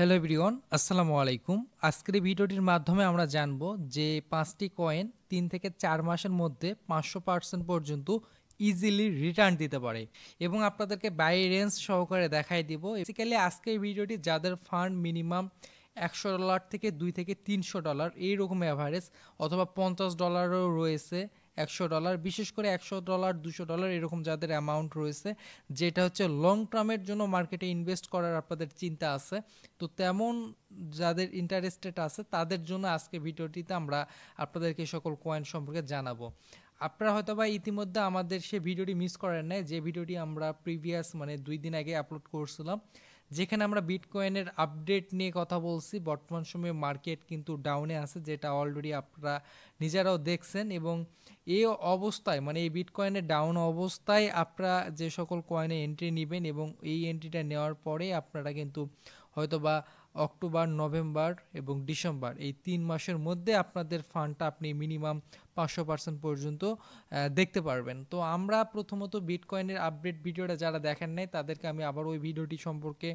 hello everyone আসসালামু আলাইকুম আজকের ভিডিওটির মাধ্যমে আমরা জানব যে পাঁচটি কয়েন তিন থেকে চার মাসের মধ্যে পাঁচশো পার্সেন্ট পর্যন্ত ইজিলি রিটার্ন দিতে পারে এবং আপনাদেরকে বাই রেঞ্জ সহকারে দেখাই দিব বেসিক্যালি আজকের ভিডিওটি যাদের ফান্ড মিনিমাম একশো ডলার থেকে দুই থেকে তিনশো ডলার এইরকম অ্যাভারেজ অথবা পঞ্চাশ ডলারও রয়েছে একশো ডলার বিশেষ করে একশো ডলার দুশো ডলার এরকম যাদের অ্যামাউন্ট রয়েছে যেটা হচ্ছে লং টার্মের জন্য মার্কেটে ইনভেস্ট করার আপনাদের চিন্তা আছে তো তেমন যাদের ইন্টারেস্টেড আছে তাদের জন্য আজকে ভিডিওটিতে আমরা আপনাদেরকে সকল কয়েন সম্পর্কে জানাবো আপনারা হয়তো বা ইতিমধ্যে আমাদের সে ভিডিওটি মিস করেন নাই যে ভিডিওটি আমরা প্রিভিয়াস মানে দুই দিন আগে আপলোড করছিলাম যেখানে আমরা বিটকয়েনের আপডেট নিয়ে কথা বলছি বর্তমান সময়ে মার্কেট কিন্তু ডাউনে আছে যেটা অলরেডি আপনারা নিজেরাও দেখছেন এবং এই অবস্থায় মানে এই বিটকয়েনের ডাউন অবস্থায় আপনারা যে সকল কয়েনে এন্ট্রি নেবেন এবং এই এন্ট্রিটা নেওয়ার পরে আপনারা কিন্তু হয়তো বা অক্টোবর নভেম্বর এবং ডিসেম্বর এই তিন মাসের মধ্যে আপনাদের ফান্ডটা আপনি মিনিমাম পাঁচশো পার্সেন্ট পর্যন্ত দেখতে পারবেন তো আমরা প্রথমত বিটকয়েনের আপডেট ভিডিওটা যারা দেখেন নাই তাদেরকে আমি আবার ওই ভিডিওটি সম্পর্কে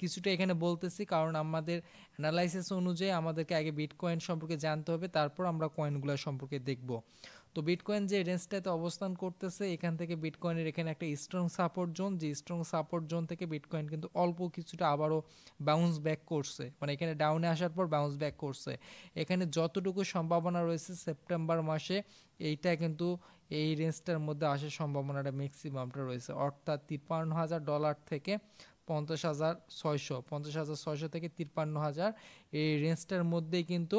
কিছুটা এখানে বলতেছি কারণ আমাদের অ্যানালাইসিস অনুযায়ী আমাদেরকে আগে বিটকয়েন সম্পর্কে জানতে হবে তারপর আমরা কয়েনগুলো সম্পর্কে দেখব তো বিটকয়েন যে রেঞ্জটাতে অবস্থান করতেছে এখান থেকে বিটকয়েনের এখানে একটা স্ট্রং সাপোর্ট জোন যে স্ট্রং সাপোর্ট জোন থেকে বিটকয়েন কিন্তু অল্প কিছুটা আবারও বাউন্স ব্যাক করছে মানে এখানে ডাউনে আসার পর বাউন্স ব্যাক করছে এখানে যতটুকু সম্ভাবনা রয়েছে সেপ্টেম্বর মাসে এইটা কিন্তু এই রেঞ্জটার মধ্যে আসার সম্ভাবনাটা ম্যাক্সিমামটা রয়েছে অর্থাৎ তিপ্পান্ন হাজার ডলার থেকে পঞ্চাশ হাজার ছয়শো পঞ্চাশ হাজার ছয়শো থেকে তিপ্পান্ন হাজার এই রেঞ্জটার মধ্যেই কিন্তু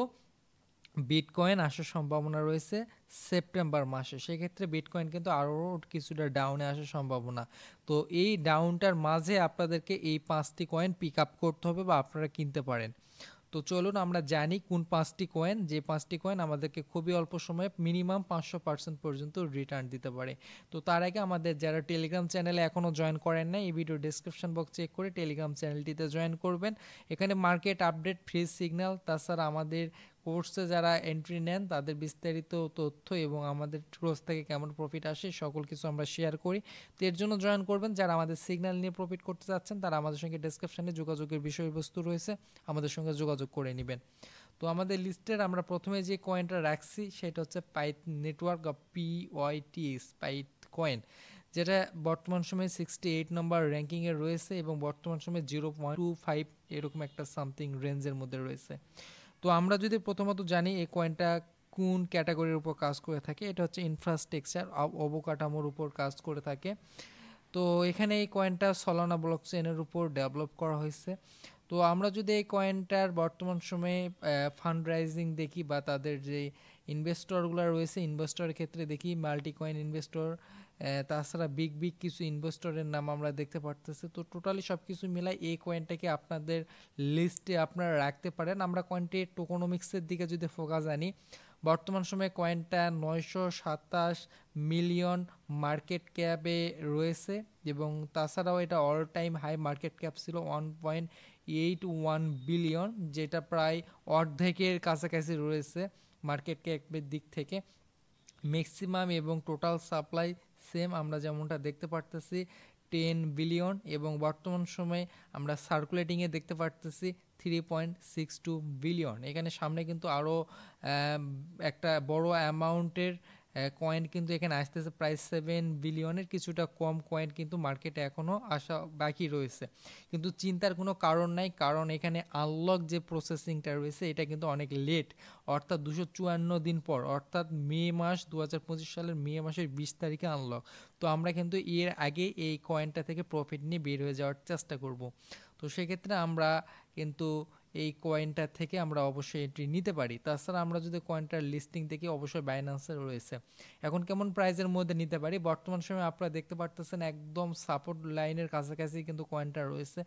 বিটকয়েন আসার সম্ভাবনা রয়েছে সেপ্টেম্বর মাসে সেক্ষেত্রে বিটকয়েন কিন্তু আরও কিছুটা ডাউনে আসার সম্ভাবনা তো এই ডাউনটার মাঝে আপনাদেরকে এই পাঁচটি কয়েন পিক আপ করতে হবে বা আপনারা কিনতে পারেন তো চলুন আমরা জানি কোন পাঁচটি কয়েন যে পাঁচটি কয়েন আমাদেরকে খুবই অল্প সময়ে মিনিমাম পাঁচশো পার্সেন্ট পর্যন্ত রিটার্ন দিতে পারে তো তার আগে আমাদের যারা টেলিগ্রাম চ্যানেলে এখনও জয়েন করেন না এই ভিডিও ডিসক্রিপশন বক্স চেক করে টেলিগ্রাম চ্যানেলটিতে জয়েন করবেন এখানে মার্কেট আপডেট ফ্রি সিগন্যাল তাছাড়া আমাদের কোর্সে যারা এন্ট্রি নেন তাদের বিস্তারিত তথ্য এবং আমাদের ক্রোস থেকে কেমন প্রফিট আসে সকল কিছু আমরা শেয়ার করি তো এর জন্য জয়েন করবেন যারা আমাদের সিগন্যাল নিয়ে প্রফিট করতে চাচ্ছেন তারা আমাদের সঙ্গে ডিসক্রিপশানে যোগাযোগের বিষয়বস্তু রয়েছে আমাদের সঙ্গে যোগাযোগ করে নেবেন তো আমাদের লিস্টের আমরা প্রথমে যে কয়েনটা রাখছি সেটা হচ্ছে পাইট নেটওয়ার্ক বা পিওয়াইটি পাইট কয়েন যেটা বর্তমান সময়ে সিক্সটি এইট নম্বর র্যাঙ্কিংয়ে রয়েছে এবং বর্তমান সময়ে জিরো পয়েন্ট টু ফাইভ এরকম একটা সামথিং রেঞ্জের মধ্যে রয়েছে তো আমরা যদি প্রথমত জানি এই কয়েনটা কোন ক্যাটাগরির উপর কাজ করে থাকে এটা হচ্ছে ইনফ্রাস্ট্রাকচার অবকাঠামোর উপর কাজ করে থাকে তো এখানে এই কয়েনটা সলানা ব্লক চেনের উপর ডেভেলপ করা হয়েছে তো আমরা যদি এই কয়েনটার বর্তমান সময়ে ফান্ড রাইজিং দেখি বা তাদের যে ইনভেস্টরগুলো রয়েছে ইনভেস্টরের ক্ষেত্রে দেখি মাল্টি কয়েন ইনভেস্টর তাছাড়া বিগ বিগ কিছু ইনভেস্টরের নাম আমরা দেখতে পারতেছি তো টোটালি সব কিছু মিলাই এই কয়েনটাকে আপনাদের লিস্টে আপনারা রাখতে পারেন আমরা কয়েনটি টোকোনমিক্সের দিকে যদি ফোকাস আনি বর্তমান সময়ে কয়েনটা নয়শো সাতাশ মিলিয়ন মার্কেট ক্যাপে রয়েছে এবং তাছাড়াও এটা all time high market cap ছিল one point eight one billion যেটা প্রায় অর্ধেকের কাছাকাছি রয়েছে মার্কেট ক্যাপের দিক থেকে ম্যাক্সিমাম এবং টোটাল সাপ্লাই সেম আমরা যেমনটা দেখতে পারতেছি টেন বিলিয়ন এবং বর্তমান সময়ে আমরা সার্কুলেটিংয়ে দেখতে পারতেছি three point six two billion এখানে সামনে কিন্তু আরও একটা বড় অ্যামাউন্টের কয়েন কিন্তু এখানে আসতেছে প্রায় সেভেন বিলিয়নের কিছুটা কম কয়েন কিন্তু মার্কেটে এখনও আসা বাকি রয়েছে কিন্তু চিন্তার কোনো কারণ নাই কারণ এখানে আনলক যে প্রসেসিংটা রয়েছে এটা কিন্তু অনেক লেট অর্থাৎ দুশো চুয়ান্ন দিন পর অর্থাৎ মে মাস দু সালের মে মাসের বিশ তারিখে আনলক তো আমরা কিন্তু এর আগে এই কয়েনটা থেকে প্রফিট নিয়ে বের হয়ে যাওয়ার চেষ্টা করব তো সেক্ষেত্রে আমরা কিন্তু এই কয়েনটা থেকে আমরা অবশ্যই এন্ট্রি নিতে পারি তাছাড়া আমরা যদি কয়েনটার লিস্টিং থেকে অবশ্যই বাইন্যান্সে রয়েছে এখন কেমন প্রাইজের মধ্যে নিতে পারি বর্তমান সময়ে আপনারা দেখতে পারতেছেন একদম সাপোর্ট লাইনের কাছাকাছি কিন্তু কয়েনটা রয়েছে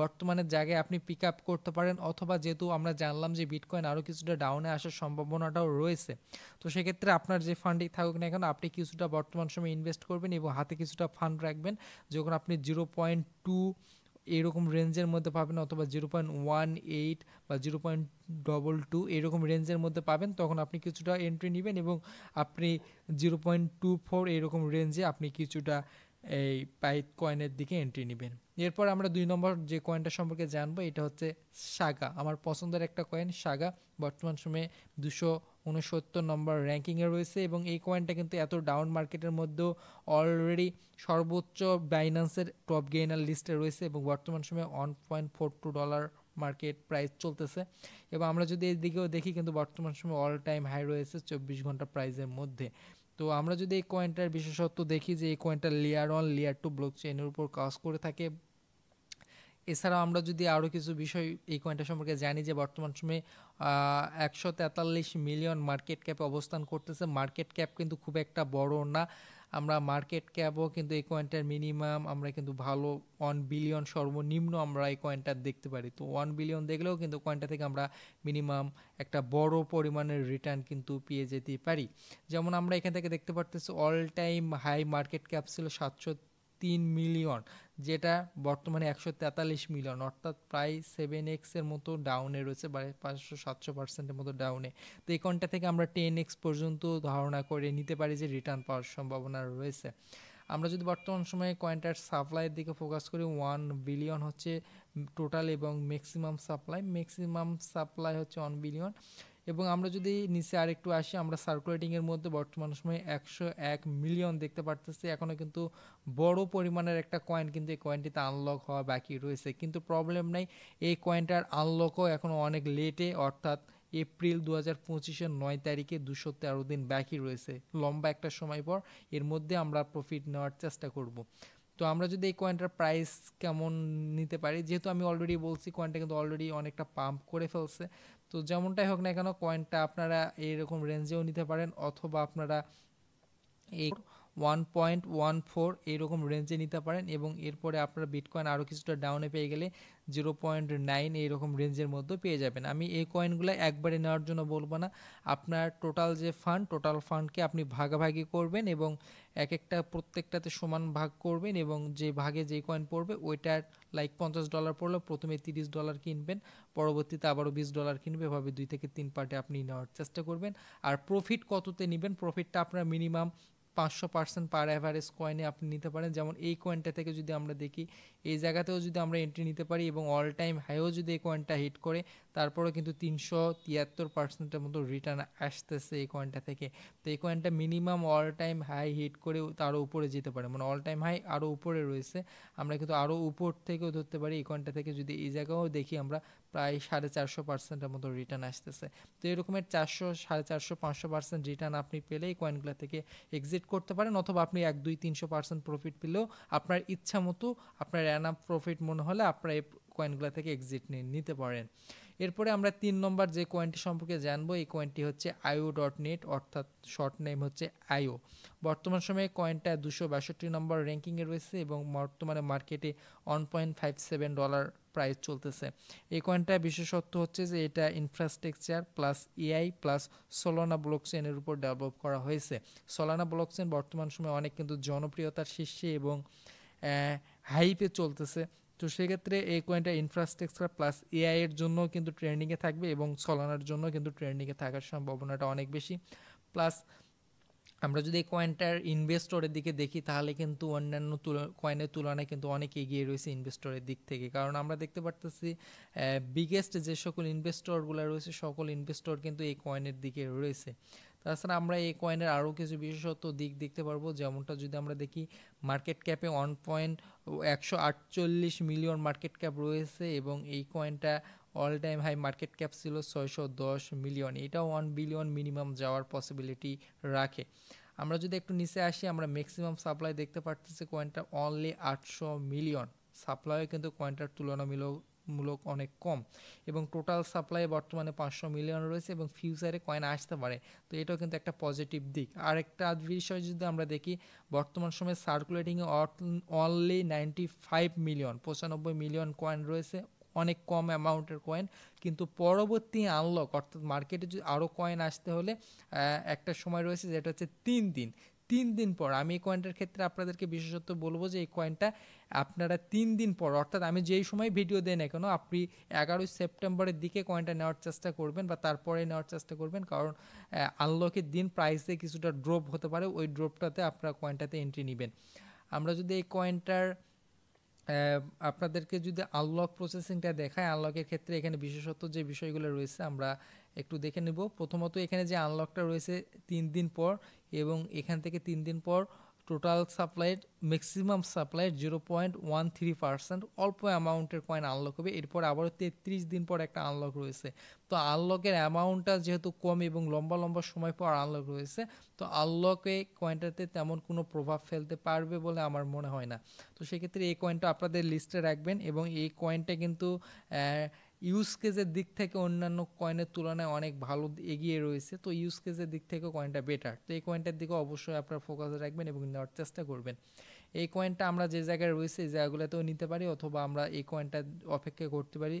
বর্তমানের জায়গায় আপনি পিক আপ করতে পারেন অথবা যেহেতু আমরা জানলাম যে বিটকয়েন আরও কিছুটা ডাউনে আসার সম্ভাবনাটাও রয়েছে তো সেক্ষেত্রে আপনার যে ফান্ডই থাকুক না কেন আপনি কিছুটা বর্তমান সময়ে ইনভেস্ট করবেন এবং হাতে কিছুটা ফান্ড রাখবেন যখন আপনি জিরো পয়েন্ট টু এরকম রেঞ্জের মধ্যে পাবেন অথবা জিরো পয়েন্ট ওয়ান এইট বা জিরো পয়েন্ট ডবল টু এরকম রেঞ্জের মধ্যে পাবেন তখন আপনি কিছুটা এন্ট্রি নেবেন এবং আপনি জিরো পয়েন্ট টু ফোর এরকম রেঞ্জে আপনি কিছুটা এই পাইথ কয়েনের দিকে এন্ট্রি নেবেন এরপর আমরা দুই নম্বর যে কয়েনটা সম্পর্কে জানবো এটা হচ্ছে সাগা আমার পছন্দের একটা কয়েন সাগা বর্তমান সময়ে দুশো উনসত্তর নম্বর র্যাঙ্কিংয়ে রয়েছে এবং এই কয়েনটা কিন্তু এত ডাউন মার্কেটের মধ্যেও অলরেডি সর্বোচ্চ বাইন্যান্সের টপ গেইনার লিস্টে রয়েছে এবং বর্তমান সময়ে one point four two dollar market price চলতেছে এবং আমরা যদি এই দিকেও দেখি কিন্তু বর্তমান সময়ে অল টাইম হাই রয়েছে চব্বিশ ঘন্টা প্রাইসের মধ্যে তো আমরা যদি এই কয়েনটার বিশেষত্ব দেখি যে এই কয়েনটা layer one layer two block চেনের উপর কাজ করে থাকে এছাড়াও আমরা যদি আরও কিছু বিষয় এই কয়েনটা সম্পর্কে জানি যে বর্তমান সময়ে একশো তেতাল্লিশ মিলিয়ন মার্কেট ক্যাপে অবস্থান করতেছে মার্কেট ক্যাপ কিন্তু খুব একটা বড় না আমরা মার্কেট ক্যাপও কিন্তু এই কয়েনটার মিনিমাম আমরা কিন্তু ভালো ওয়ান বিলিয়ন সর্বনিম্ন আমরা এই কয়েনটা দেখতে পারি তো ওয়ান বিলিয়ন দেখলেও কিন্তু কয়েনটা থেকে আমরা মিনিমাম একটা বড় পরিমাণের রিটার্ন কিন্তু পেয়ে যেতে পারি যেমন আমরা এখান থেকে দেখতে পারতেছি all time high market cap ছিল সাতশো তিন মিলিয়ন যেটা বর্তমানে ১৪৩ মিলিয়ন অর্থাৎ প্রায় সেভেন এক্সের মতো ডাউনে রয়েছে বা পাঁচশো সাতশো পার্সেন্টের মতো ডাউনে তো এই কোনটা থেকে আমরা টেন এক্স পর্যন্ত ধারণা করে নিতে পারি যে রিটার্ন পাওয়ার সম্ভাবনা রয়েছে আমরা যদি বর্তমান সময়ে কয়েনটার সাপ্লাইয়ের দিকে ফোকাস করি ওয়ান বিলিয়ন হচ্ছে টোটাল এবং ম্যাক্সিমাম সাপ্লাই ম্যাক্সিমাম সাপ্লাই হচ্ছে ওয়ান বিলিয়ন এবং আমরা যদি নিচে আর একটু আসি আমরা সার্কুলেটিংয়ের মধ্যে বর্তমান সময়ে একশো এক মিলিয়ন দেখতে পারতেছি এখনও কিন্তু বড় পরিমাণের একটা কয়েন কিন্তু এই কয়েনটিতে আনলক হওয়া বাকি রয়েছে কিন্তু প্রবলেম নাই এই কয়েনটার আনলকও এখনও অনেক লেটে অর্থাৎ এপ্রিল দু হাজার পঁচিশের নয় তারিখে দুশো তেরো দিন বাকি রয়েছে লম্বা একটা সময় পর এর মধ্যে আমরা প্রফিট নেওয়ার চেষ্টা করব তো আমরা যদি এই কয়েনটার প্রাইস কেমন নিতে পারি যেহেতু আমি অলরেডি বলছি কয়েনটা কিন্তু অলরেডি অনেকটা পাম্প করে ফেলছে তো যেমনটাই হোক না কেন কয়েনটা আপনারা এইরকম রেঞ্জেও নিতে পারেন অথবা আপনারা এই ওয়ান পয়েন্ট ওয়ান ফোর এইরকম রেঞ্জে নিতে পারেন এবং এরপরে আপনারা বিটকয়েন আরও কিছুটা ডাউনে পেয়ে গেলে জিরো পয়েন্ট নাইন এইরকম রেঞ্জের মধ্যে পেয়ে যাবেন আমি এই কয়েনগুলো একবারে নেওয়ার জন্য বলবো না আপনার টোটাল যে ফান্ড টোটাল ফান্ডকে আপনি ভাগাভাগি করবেন এবং এক একটা প্রত্যেকটাতে সমান ভাগ করবেন এবং যে ভাগে যে কয়েন পড়বে ওইটার লাইক পঞ্চাশ ডলার পড়লে প্রথমে তিরিশ ডলার কিনবেন পরবর্তীতে আবারও বিশ ডলার কিনবে এভাবে দুই থেকে তিন পার্টে আপনি নেওয়ার চেষ্টা করবেন আর প্রফিট কততে নেবেন প্রফিটটা আপনার মিনিমাম পাঁচশো পার্সেন্ট পার অ্যাভারেজ কয়েনে আপনি নিতে পারেন যেমন এই কয়েনটা থেকে যদি আমরা দেখি এই জায়গাতেও যদি আমরা এন্ট্রি নিতে পারি এবং অল টাইম হাইও যদি এই কয়েনটা হিট করে তারপরও কিন্তু তিনশো তিয়াত্তর পার্সেন্টের মতো রিটার্ন আসতেছে এই কয়েনটা থেকে তো এই কয়েনটা minimum all time high hit করে তারও উপরে যেতে পারে মানে অল টাইম হাই আরও উপরে রয়েছে আমরা কিন্তু আরও উপর থেকেও ধরতে পারি এই কয়েনটা থেকে যদি এই জায়গাও দেখি আমরা প্রায় সাড়ে চারশো পার্সেন্টের মতো রিটার্ন আসতেছে তো এরকমের চারশো সাড়ে চারশো পাঁচশো পার্সেন্ট রিটার্ন আপনি পেলে এই কয়েনগুলো থেকে এক্সিট করতে পারেন অথবা আপনি এক দুই তিনশো পার্সেন্ট প্রফিট পেলেও আপনার ইচ্ছা মতো আপনার এনাফ প্রফিট মনে হলে আপনারা এই কয়েনগুলো থেকে এক্সিট নিতে পারেন এরপরে আমরা তিন নম্বর যে কয়েনটি সম্পর্কে জানবো এই কয়েনটি হচ্ছে আইও ডট নেট অর্থাৎ শর্ট নেম হচ্ছে আইও বর্তমান সময়ে কয়েনটা দুশো বাষট্টি নম্বর র্যাঙ্কিংয়ে রয়েছে এবং বর্তমানে মার্কেটে one point five seven dollar price চলতেছে এই কয়েনটা বিশেষত্ব হচ্ছে যে এটা infrastructure plus AI plus Solana ব্লকচেনের উপর ডেভেলপ করা হয়েছে সোলানা ব্লকচেন বর্তমান সময়ে অনেক কিন্তু জনপ্রিয়তার শীর্ষে এবং হাইপে চলতেছে তো সেক্ষেত্রে এই কয়েনটা ইনফ্রাস্ট্রাকচার প্লাস এআই এর জন্য কিন্তু ট্রেন্ডিংয়ে থাকবে এবং সলানার জন্য কিন্তু ট্রেন্ডিংয়ে থাকার সম্ভাবনাটা অনেক বেশি প্লাস আমরা যদি এই কয়েনটার ইনভেস্টরের দিকে দেখি তাহলে কিন্তু অন্যান্য কয়েনের তুলনায় কিন্তু অনেক এগিয়ে রয়েছে ইনভেস্টরের দিক থেকে কারণ আমরা দেখতে পারতেছি বিগেস্ট যে সকল ইনভেস্টরগুলো রয়েছে সকল ইনভেস্টর কিন্তু এই কয়েনের দিকে রয়েছে তাছাড়া আমরা এই কয়েনের আরও কিছু বিশেষত্ব দিক দেখতে পারবো যেমনটা যদি আমরা দেখি মার্কেট ক্যাপে ওয়ান পয়েন্ট একশো আটচল্লিশ মিলিয়ন মার্কেট ক্যাপ রয়েছে এবং এই কয়েনটা all time high market cap ছিল ছয়শো দশ মিলিয়ন এটা ওয়ান বিলিয়ন মিনিমাম যাওয়ার পসিবিলিটি রাখে আমরা যদি একটু নিচে আসি আমরা ম্যাক্সিমাম সাপ্লাই দেখতে পারতেছি কয়েনটা অনলি আটশো মিলিয়ন সাপ্লাইও কিন্তু কয়েনটার তুলনামূলক মূলক অনেক কম এবং টোটাল সাপ্লাই বর্তমানে পাঁচশো মিলিয়ন রয়েছে এবং ফিউচারে কয়েন আসতে পারে তো এটাও কিন্তু একটা পজিটিভ দিক আর একটা বিষয় যদি আমরা দেখি বর্তমান সময়ে সার্কুলেটিংয়ে অনলি নাইনটি ফাইভ মিলিয়ন পঁচানব্বই মিলিয়ন কয়েন রয়েছে অনেক কম অ্যামাউন্টের কয়েন কিন্তু পরবর্তী আনলক অর্থাৎ মার্কেটে যদি আরও কয়েন আসতে হলে একটা সময় রয়েছে যেটা হচ্ছে তিন দিন তিন দিন পর আমি এই কয়েনটার ক্ষেত্রে আপনাদেরকে বিশেষত্ব বলবো যে এই কয়েনটা আপনারা তিন দিন পর অর্থাৎ আমি যেই সময় ভিডিও দেয় না কেন আপনি এগারোই সেপ্টেম্বরের দিকে কয়েনটা নেওয়ার চেষ্টা করবেন বা তারপরে নেওয়ার চেষ্টা করবেন কারণ আনলকের দিন প্রাইসে কিছুটা ড্রপ হতে পারে ওই ড্রপটাতে আপনারা কয়েনটাতে এন্ট্রি নেবেন আমরা যদি এই কয়েনটার আপনাদেরকে যদি আনলক প্রসেসিংটা দেখায় আনলকের ক্ষেত্রে এখানে বিশেষত যে বিষয়গুলো রয়েছে আমরা একটু দেখে নেব প্রথমত এখানে যে আনলকটা রয়েছে তিন দিন পর এবং এখান থেকে তিন দিন পর total supplied maximum supply zero point one three percent অল্প অ্যামাউন্টের কয়েন আনলক হবে এরপর আবারও তেত্রিশ দিন পর একটা আনলক রয়েছে তো আনলকের অ্যামাউন্টটা যেহেতু কম এবং লম্বা লম্বা সময় পর আনলক রয়েছে তো আনলকে কয়েনটাতে তেমন কোনো প্রভাব ফেলতে পারবে বলে আমার মনে হয় না তো সেক্ষেত্রে এই কয়েনটা আপনাদের লিস্টে রাখবেন এবং এই কয়েনটা কিন্তু ইউজ দিক থেকে অন্যান্য কয়েনের তুলনায় অনেক ভালো এগিয়ে রয়েছে তো ইউজ দিক থেকেও কয়েনটা বেটার তো এই কয়েনটার দিকে অবশ্যই আপনার ফোকাস রাখবেন এবং নেওয়ার চেষ্টা করবেন এই কয়েনটা আমরা যে জায়গায় রয়েছে এই জায়গাগুলোতেও নিতে পারি অথবা আমরা এই কয়েনটা অপেক্ষা করতে পারি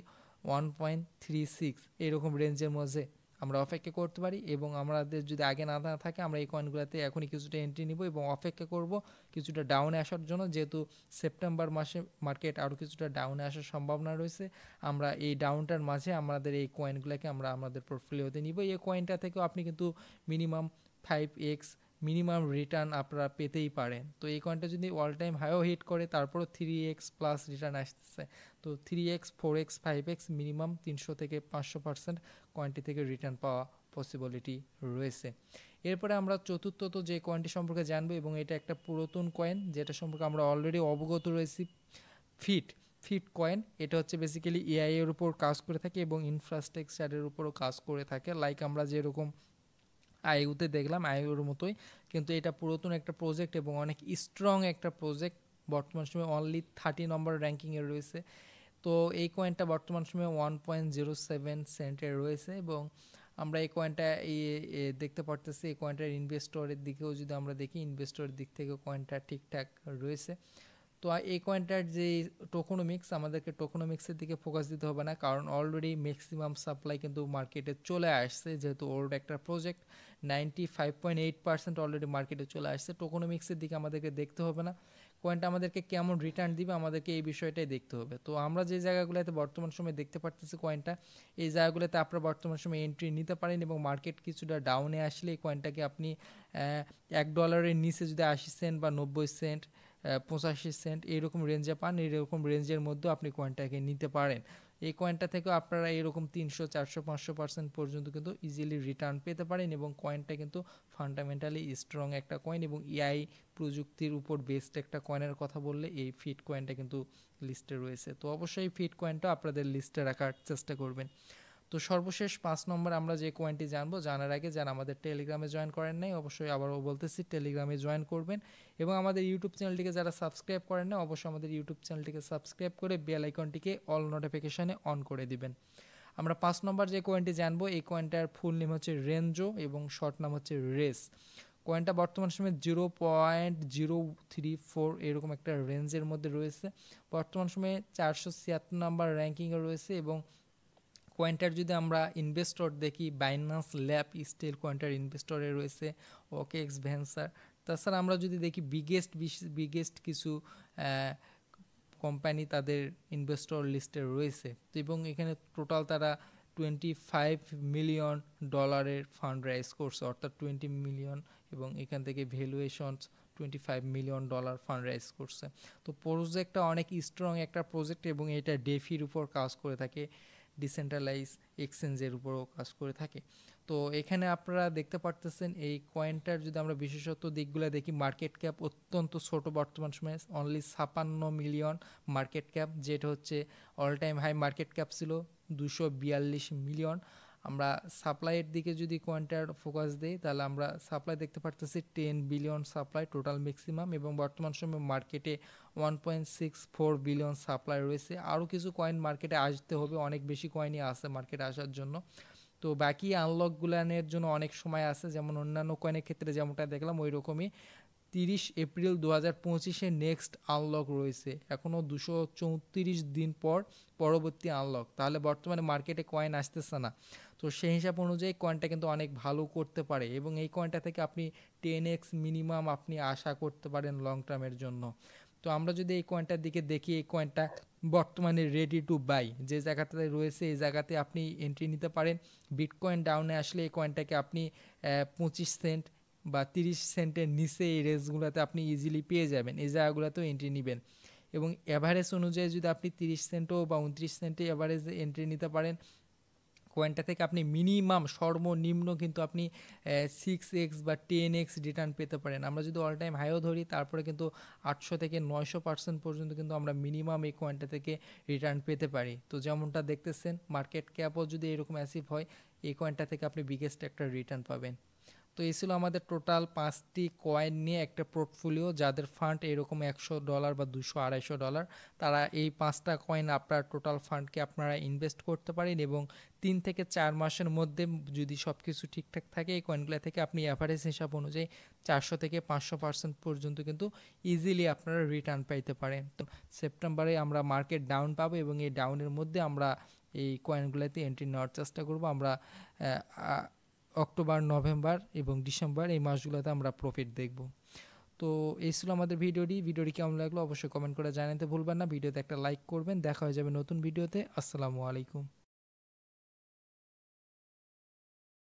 ওয়ান পয়েন্ট থ্রি সিক্স এরকম রেঞ্জের মধ্যে আমরা অপেক্ষা করতে পারি এবং আমাদের যদি আগে না থাকে আমরা এই কয়েনগুলোতে এখনই কিছুটা এন্ট্রি নিব এবং অপেক্ষা করব কিছুটা ডাউনে আসার জন্য যেহেতু সেপ্টেম্বর মাসে মার্কেট আরও কিছুটা ডাউনে আসার সম্ভাবনা রয়েছে আমরা এই ডাউনটার মাঝে আমাদের এই কয়েনগুলোকে আমরা আমাদের পোর্টফোলিওতে নিব এই কয়েনটা থেকেও আপনি কিন্তু minimum five X minimum return আপনারা পেতেই পারেন তো এই কয়েনটা যদি অল টাইম হাইও হিট করে তারপরও থ্রি এক্স প্লাস রিটার্ন আসতেছে তো three X four X five X minimum তিনশো থেকে পাঁচশো পার্সেন্ট কয়েনটি থেকে রিটার্ন পাওয়া পসিবিলিটি রয়েছে এরপরে আমরা চতুর্থত যে কয়েনটি সম্পর্কে জানবো এবং এটা একটা পুরাতন কয়েন যেটা সম্পর্কে আমরা অলরেডি অবগত রয়েছি ফিট ফিট কয়েন এটা হচ্ছে বেসিক্যালি এআই এর উপর কাজ করে থাকে এবং ইনফ্রাস্ট্রাকচারের উপরও কাজ করে থাকে লাইক আমরা যেরকম আইউতে দেখলাম আইউর মতোই কিন্তু এটা পুরাতন একটা প্রজেক্ট এবং অনেক স্ট্রং একটা প্রজেক্ট বর্তমান সময়ে অনলি থার্টি নম্বর র্যাঙ্কিংয়ে রয়েছে তো এই কয়েনটা বর্তমান সময়ে ওয়ান পয়েন্ট জিরো সেভেন সেন্টে রয়েছে এবং আমরা এই কয়েনটা দেখতে পারতেছি এই কয়েনটার ইনভেস্টরের দিকেও যদি আমরা দেখি ইনভেস্টরের দিক থেকেও কয়েনটা ঠিকঠাক রয়েছে তো এই কয়েনটার যে টোকোনোমিক্স আমাদেরকে টোকোনোমিক্সের দিকে ফোকাস দিতে হবে না কারণ অলরেডি ম্যাক্সিমাম সাপ্লাই কিন্তু মার্কেটে চলে আসছে যেহেতু ওর একটা project ninety five point eight percent already মার্কেটে চলে আসছে টোকোনমিক্সের দিকে আমাদেরকে দেখতে হবে না কয়েনটা আমাদেরকে কেমন রিটার্ন দিবে আমাদেরকে এই বিষয়টাই দেখতে হবে তো আমরা যে জায়গাগুলোতে বর্তমান সময়ে দেখতে পারতেছি কয়েনটা এই জায়গাগুলোতে আপনারা বর্তমান সময়ে এন্ট্রি নিতে পারেন এবং মার্কেট কিছুটা ডাউনে আসলে এই কয়েনটাকে আপনি এক ডলারের নিচে যদি আশি সেন্ট বা নব্বই সেন্ট পঁচাশি সেন্ট এইরকম রেঞ্জে পান এইরকম রেঞ্জের মধ্যেও আপনি কয়েনটাকে নিতে পারেন এই কয়েনটা থেকেও আপনারা এরকম তিনশো চারশো পাঁচশো পার্সেন্ট পর্যন্ত কিন্তু ইজিলি রিটার্ন পেতে পারেন এবং কয়েনটা কিন্তু ফান্ডামেন্টালি স্ট্রং একটা কয়েন এবং এআই প্রযুক্তির উপর বেস্ট একটা কয়েনের কথা বললে এই ফিট কয়েনটা কিন্তু লিস্টে রয়েছে তো অবশ্যই ফিট কয়েনটা আপনাদের লিস্টে রাখার চেষ্টা করবেন তো সর্বশেষ পাঁচ নম্বর আমরা যে কয়েনটি জানবো জানার আগে যারা আমাদের টেলিগ্রামে জয়েন করেন নাই অবশ্যই আবারও বলতেছি টেলিগ্রামে জয়েন করবেন এবং আমাদের ইউটিউব চ্যানেলটিকে যারা সাবস্ক্রাইব করেন না অবশ্যই আমাদের ইউটিউব চ্যানেলটিকে সাবস্ক্রাইব করে বেল আইকনটিকে অল নোটিফিকেশানে অন করে দিবেন আমরা পাঁচ নম্বর যে কোয়েন্টি জানবো এই কয়েনটার ফুল নেম হচ্ছে রেঞ্জো এবং শর্ট নাম হচ্ছে রেস কয়েনটা বর্তমান সময়ে zero point zero three four এরকম একটা রেঞ্জের মধ্যে রয়েছে বর্তমান সময়ে চারশো ছিয়াত্তর নাম্বার র্যাঙ্কিংয়ে রয়েছে এবং কোয়েন্টার যদি আমরা ইনভেস্টর দেখি বাইনান্স ল্যাব স্টিল কোয়েন্টার ইনভেস্টরে রয়েছে ওকে এক্স ভেন্সার তাছাড়া আমরা যদি দেখি বিগেস্ট বিগেস্ট কিছু কোম্পানি তাদের ইনভেস্টর লিস্টে রয়েছে এবং এখানে টোটাল তারা টোয়েন্টি ফাইভ মিলিয়ন ডলারের ফান্ড রাইজ করছে অর্থাৎ টোয়েন্টি মিলিয়ন এবং এখান থেকে valuations twenty five million dollar fund raise করছে তো প্রজেক্টটা অনেক স্ট্রং একটা প্রজেক্ট এবং এটা ডেফির উপর কাজ করে থাকে ডিসেন্ট্রালাইজ এক্সচেঞ্জের উপরও কাজ করে থাকে তো এখানে আপনারা দেখতে পারতেছেন এই কয়েনটার যদি আমরা বিশেষত দিকগুলো দেখি মার্কেট ক্যাপ অত্যন্ত ছোট বর্তমান সময়ে অনলি ছাপান্ন মিলিয়ন মার্কেট ক্যাপ যেটা হচ্ছে all time high market cap ছিল দুশো বিয়াল্লিশ মিলিয়ন আমরা সাপ্লাইয়ের দিকে যদি কোয়ান্টার ফোকাস দিই তাহলে আমরা সাপ্লাই দেখতে পারতেছি ten billion supply total maximum এবং বর্তমান সময়ে মার্কেটে one point six four billion supply রয়েছে আরও কিছু কয়েন মার্কেটে আসতে হবে অনেক বেশি কয়েনই আছে মার্কেটে আসার জন্য তো বাকি আনলকগুলানের জন্য অনেক সময় আছে যেমন অন্যান্য কয়েনের ক্ষেত্রে যেমনটা দেখলাম ওই রকমই তিরিশ এপ্রিল দু হাজার পঁচিশে নেক্সট আনলক রয়েছে এখনও দুশো চৌত্রিশ দিন পর পরবর্তী আনলক তাহলে বর্তমানে মার্কেটে কয়েন আসতেছে না তো সেই হিসাব অনুযায়ী কয়েনটা কিন্তু অনেক ভালো করতে পারে এবং এই কয়েনটা থেকে আপনি টেন এক্স মিনিমাম আপনি আশা করতে পারেন লং টার্মের জন্য তো আমরা যদি এই কয়েনটার দিকে দেখি এই কয়েনটা বর্তমানে রেডি টু বাই যে জায়গাটাতে রয়েছে এই জায়গাতে আপনি এন্ট্রি নিতে পারেন বিটকয়েন ডাউনে আসলে এই কয়েনটাকে আপনি পঁচিশ সেন্ট বা তিরিশ সেন্টের নিচে এই রেসগুলোতে আপনি ইজিলি পেয়ে যাবেন এই জায়গাগুলোতেও এন্ট্রি নেবেন এবং অ্যাভারেজ অনুযায়ী যদি আপনি তিরিশ সেন্টও বা উনত্রিশ সেন্টে অ্যাভারেজ এন্ট্রি নিতে পারেন কয়েনটা থেকে আপনি মিনিমাম সর্বনিম্ন কিন্তু আপনি সিক্স এক্স বা টেন এক্স রিটার্ন পেতে পারেন আমরা যদি অল টাইম হাইও ধরি তারপরে কিন্তু আটশো থেকে নয়শো পার্সেন্ট পর্যন্ত কিন্তু আমরা মিনিমাম এই কয়েনটা থেকে রিটার্ন পেতে পারি তো যেমনটা দেখতেছেন মার্কেট ক্যাপও যদি এরকম অ্যাসিভ হয় এই কয়েনটা থেকে আপনি বিগেস্ট একটা রিটার্ন পাবেন তো এই ছিল আমাদের টোটাল পাঁচটি কয়েন নিয়ে একটা পোর্টফোলিও যাদের ফান্ড এরকম একশো ডলার বা দুশো আড়াইশো ডলার তারা এই পাঁচটা কয়েন আপনার টোটাল ফান্ডকে আপনারা ইনভেস্ট করতে পারেন এবং তিন থেকে চার মাসের মধ্যে যদি সব কিছু ঠিকঠাক থাকে এই কয়েনগুলো থেকে আপনি অ্যাভারেজ হিসাব অনুযায়ী চারশো থেকে পাঁচশো পার্সেন্ট পর্যন্ত কিন্তু ইজিলি আপনারা রিটার্ন পাইতে পারেন তো সেপ্টেম্বরে আমরা মার্কেট ডাউন পাবো এবং এই ডাউনের মধ্যে আমরা এই কয়েনগুলোতে এন্ট্রি নেওয়ার চেষ্টা করব আমরা অক্টোবর নভেম্বর এবং ডিসেম্বর এই মাসগুলোতে আমরা প্রফিট দেখব তো এই ছিল আমাদের ভিডিওটি ভিডিওটি কেমন লাগলো অবশ্যই কমেন্ট করে জানাতে ভুলবেন না ভিডিওতে একটা লাইক করবেন দেখা হয়ে যাবে নতুন ভিডিওতে আসসালামু আলাইকুম